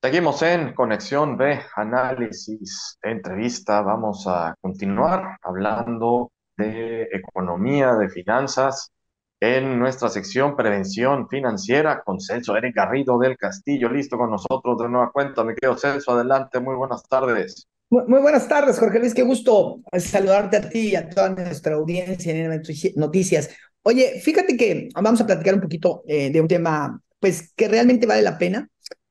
Seguimos en Conexión de análisis, entrevista. Vamos a continuar hablando de economía, de finanzas, en nuestra sección Prevención Financiera con Celso Eric Garrido del Castillo. Listo con nosotros de nueva cuenta, mi quedo, Celso. Adelante, muy buenas tardes. Muy, buenas tardes, Jorge Luis. Qué gusto saludarte a ti y a toda nuestra audiencia en Noticias. Oye, fíjate que vamos a platicar un poquito eh, de un tema, pues, que realmente vale la pena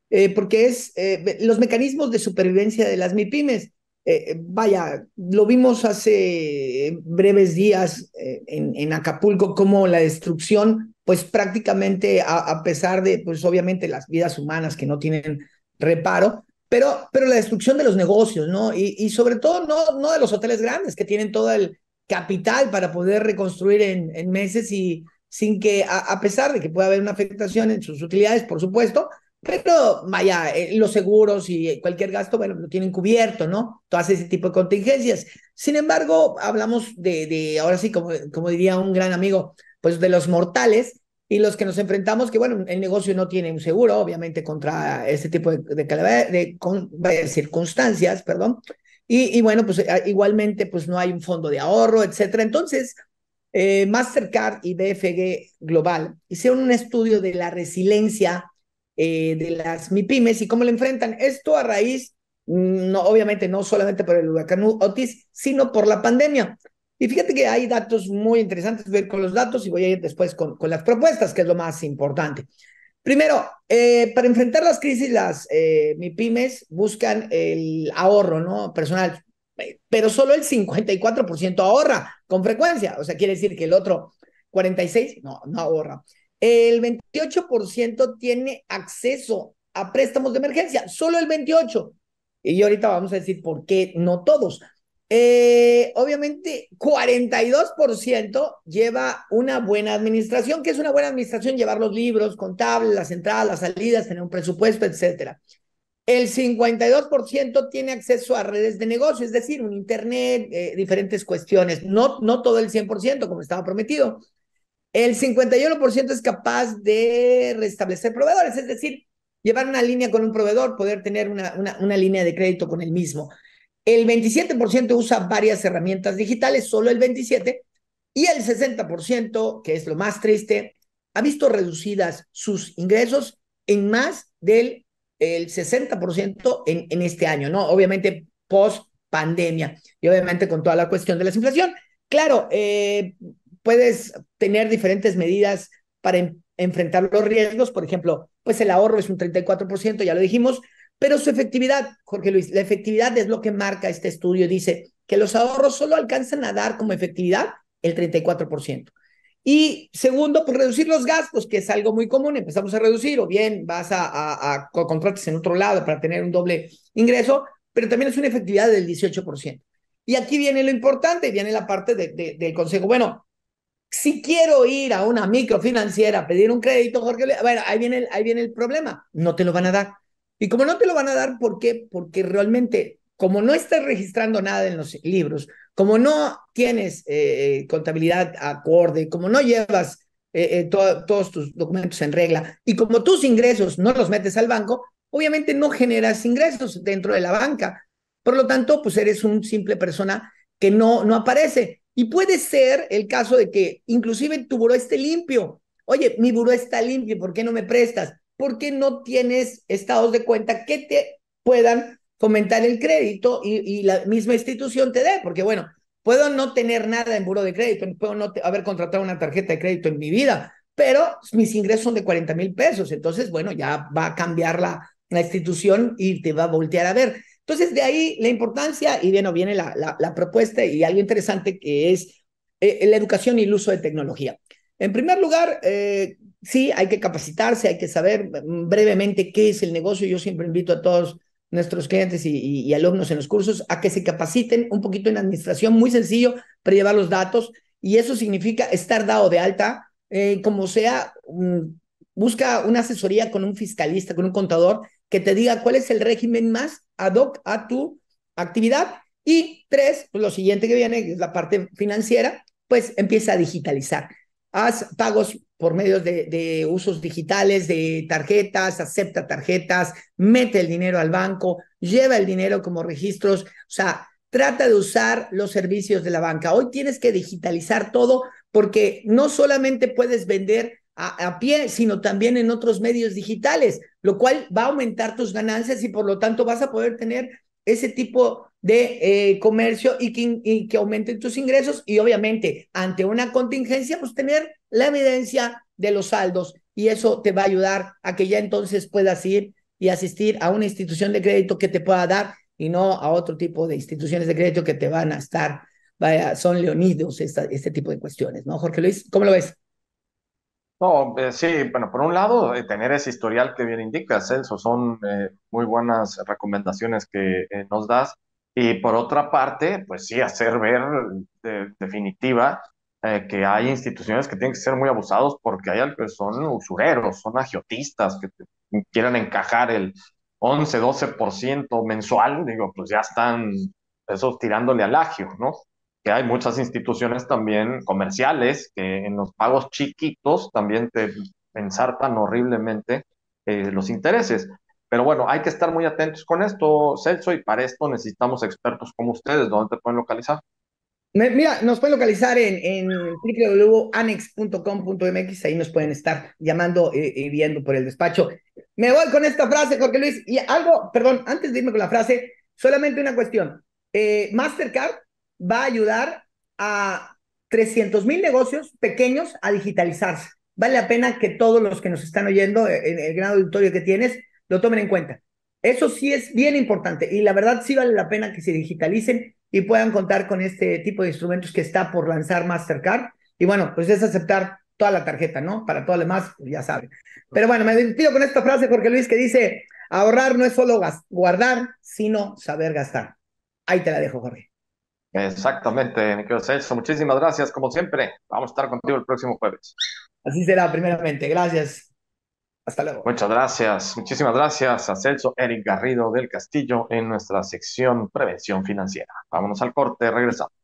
eh, porque es eh, los mecanismos de supervivencia de las MIPIMES. Eh, vaya, lo vimos hace breves días en, en, Acapulco, como la destrucción, pues prácticamente a, pesar de, pues obviamente las vidas humanas que no tienen reparo, pero, pero la destrucción de los negocios, ¿no? Y, y sobre todo no, no de los hoteles grandes que tienen todo el capital para poder reconstruir en, meses y sin que, a, a pesar de que pueda haber una afectación en sus utilidades, por supuesto, pero vaya, eh, los seguros y eh, cualquier gasto, bueno, lo tienen cubierto, ¿no? Todas ese tipo de contingencias. Sin embargo, hablamos de, ahora sí, como, como diría un gran amigo, pues de los mortales y los que nos enfrentamos, que bueno, el negocio no tiene un seguro, obviamente, contra este tipo de, de, circunstancias, perdón. Y, bueno, pues eh, igualmente, pues no hay un fondo de ahorro, etcétera. Entonces, Mastercard y BFG Global hicieron un estudio de la resiliencia eh, de las MIPIMES y cómo le enfrentan. Esto a raíz, mm, no, obviamente no solamente por el huracán Otis, sino por la pandemia. Y fíjate que hay datos muy interesantes, voy a ir con los datos y voy a ir después con, con las propuestas, que es lo más importante. Primero, eh, para enfrentar las crisis, las eh, MIPIMES buscan el ahorro ¿no? personal, eh, pero solo el 54% ahorra con frecuencia, o sea, quiere decir que el otro 46% no, no ahorra el 28% tiene acceso a préstamos de emergencia, solo el 28%. Y ahorita vamos a decir por qué no todos. Eh, obviamente, 42% lleva una buena administración. que es una buena administración? Llevar los libros, contables, las entradas, las salidas, tener un presupuesto, etcétera. El 52% tiene acceso a redes de negocio, es decir, un Internet, eh, diferentes cuestiones. No, no todo el 100%, como estaba prometido. El 51% es capaz de restablecer proveedores, es decir, llevar una línea con un proveedor, poder tener una, una, línea de crédito con el mismo. El 27% usa varias herramientas digitales, solo el 27%, y el 60%, que es lo más triste, ha visto reducidas sus ingresos en más del el 60% en, en este año, ¿no? Obviamente post pandemia y obviamente con toda la cuestión de la inflación. Claro, eh, puedes tener diferentes medidas para enfrentar los riesgos. Por ejemplo, pues el ahorro es un 34%, ya lo dijimos, pero su efectividad, Jorge Luis, la efectividad es lo que marca este estudio. Dice que los ahorros solo alcanzan a dar como efectividad el 34%. Y segundo, pues reducir los gastos, que es algo muy común, empezamos a reducir, o bien vas a, a, en otro lado para tener un doble ingreso, pero también es una efectividad del 18%. Y aquí viene lo importante, viene la parte del consejo. Bueno, si quiero ir a una microfinanciera a pedir un crédito, Jorge, bueno, ahí viene, el, ahí viene el problema, no te lo van a dar. Y como no te lo van a dar, ¿por qué? Porque realmente, como no estás registrando nada en los libros, como no tienes eh, contabilidad acorde, como no llevas eh, eh, todos tus documentos en regla y como tus ingresos no los metes al banco, obviamente no generas ingresos dentro de la banca. Por lo tanto, pues eres un simple persona que no, no aparece. Y puede ser el caso de que inclusive tu buró esté limpio. Oye, mi buro está limpio, ¿por qué no me prestas? ¿Por qué no tienes estados de cuenta que te puedan fomentar el crédito y, la misma institución te dé? Porque bueno, puedo no tener nada en buro de crédito, puedo no haber contratado una tarjeta de crédito en mi vida, pero mis ingresos son de 40 mil pesos. Entonces, bueno, ya va a cambiar la, la institución y te va a voltear a ver. Entonces, de ahí la importancia y bueno, viene la, propuesta y algo interesante que es eh, la educación y el uso de tecnología. En primer lugar, eh, sí, hay que capacitarse, hay que saber mm, brevemente qué es el negocio. Yo siempre invito a todos nuestros clientes y, alumnos en los cursos a que se capaciten un poquito en administración, muy sencillo, para llevar los datos. Y eso significa estar dado de alta, eh, como sea, mm, busca una asesoría con un fiscalista, con un contador, que te diga cuál es el régimen más ad hoc a tu actividad. Y tres, pues, lo siguiente que viene, es la parte financiera, pues empieza a digitalizar. Haz pagos por medios de, de, usos digitales, de tarjetas, acepta tarjetas, mete el dinero al banco, lleva el dinero como registros, o sea, trata de usar los servicios de la banca. Hoy tienes que digitalizar todo porque no solamente puedes vender a, pie, sino también en otros medios digitales, lo cual va a aumentar tus ganancias y por lo tanto vas a poder tener ese tipo de eh, comercio y que, y que aumenten tus ingresos y obviamente ante una contingencia, pues tener la evidencia de los saldos y eso te va a ayudar a que ya entonces puedas ir y asistir a una institución de crédito que te pueda dar y no a otro tipo de instituciones de crédito que te van a estar, vaya, son leonidos este tipo de cuestiones, ¿no? Jorge Luis, ¿cómo lo ves? No, eh, sí, bueno, por un lado, eh, tener ese historial que bien indicas, Celso, ¿eh? son muy buenas recomendaciones que nos das. Y por otra parte, pues sí, hacer ver de, definitiva que hay instituciones que tienen que ser muy abusados porque hay que pues, son usureros, son agiotistas que quieran quieren encajar el 11, 12% mensual, digo, pues ya están pues, esos tirándole al agio, ¿no? que hay muchas instituciones también comerciales que en los pagos chiquitos también te ensartan horriblemente eh, los intereses. Pero bueno, hay que estar muy atentos con esto, Celso, y para esto necesitamos expertos como ustedes. ¿Dónde te pueden localizar? Mira, nos pueden localizar en, en www.anex.com.mx, ahí nos pueden estar llamando y eh, viendo eh, por el despacho. Me voy con esta frase, Jorge Luis, y algo, perdón, antes de irme con la frase, solamente una cuestión. Eh, Mastercard va a ayudar a 300 mil negocios pequeños a digitalizarse. Vale la pena que todos los que nos están oyendo, eh, en el gran auditorio que tienes, lo tomen en cuenta. Eso sí es bien importante y la verdad sí vale la pena que se digitalicen y puedan contar con este tipo de instrumentos que está por lanzar Mastercard. Y bueno, pues es aceptar toda la tarjeta, ¿no? Para todo lo demás, pues ya saben. Pero bueno, me despido con esta frase, porque Luis, que dice, ahorrar no es solo guardar, sino saber gastar. Ahí te la dejo, Jorge. Exactamente, mi Celso. Muchísimas gracias, como siempre. Vamos a estar contigo el próximo jueves. Así será, primeramente. Gracias. Hasta luego. Muchas gracias. Muchísimas gracias a Celso Eric Garrido del Castillo en nuestra sección Prevención Financiera. Vámonos al corte, regresamos.